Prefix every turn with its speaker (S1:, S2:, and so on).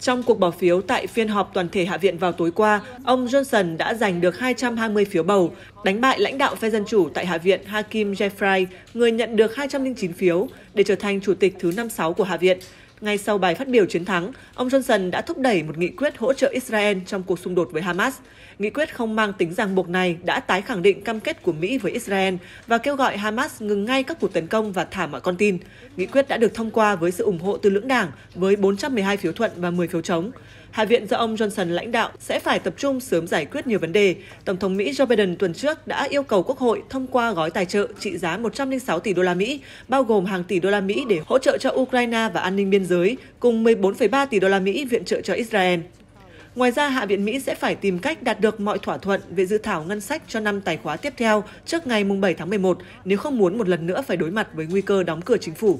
S1: Trong cuộc bỏ phiếu tại phiên họp toàn thể Hạ viện vào tối qua, ông Johnson đã giành được 220 phiếu bầu, đánh bại lãnh đạo phe Dân Chủ tại Hạ viện Hakim Jeffrey, người nhận được 209 phiếu, để trở thành Chủ tịch thứ 56 của Hạ viện. Ngay sau bài phát biểu chiến thắng, ông Johnson đã thúc đẩy một nghị quyết hỗ trợ Israel trong cuộc xung đột với Hamas. Nghị quyết không mang tính ràng buộc này đã tái khẳng định cam kết của Mỹ với Israel và kêu gọi Hamas ngừng ngay các cuộc tấn công và thả mọi con tin. Nghị quyết đã được thông qua với sự ủng hộ từ lưỡng đảng với 412 phiếu thuận và 10 phiếu chống. Hạ viện do ông Johnson lãnh đạo sẽ phải tập trung sớm giải quyết nhiều vấn đề. Tổng thống Mỹ Joe Biden tuần trước đã yêu cầu Quốc hội thông qua gói tài trợ trị giá 106 tỷ đô la Mỹ, bao gồm hàng tỷ đô la Mỹ để hỗ trợ cho Ukraine và an ninh biên giới, cùng 14,3 tỷ đô la Mỹ viện trợ cho Israel. Ngoài ra, Hạ viện Mỹ sẽ phải tìm cách đạt được mọi thỏa thuận về dự thảo ngân sách cho năm tài khóa tiếp theo trước ngày 7 tháng 11 nếu không muốn một lần nữa phải đối mặt với nguy cơ đóng cửa chính phủ.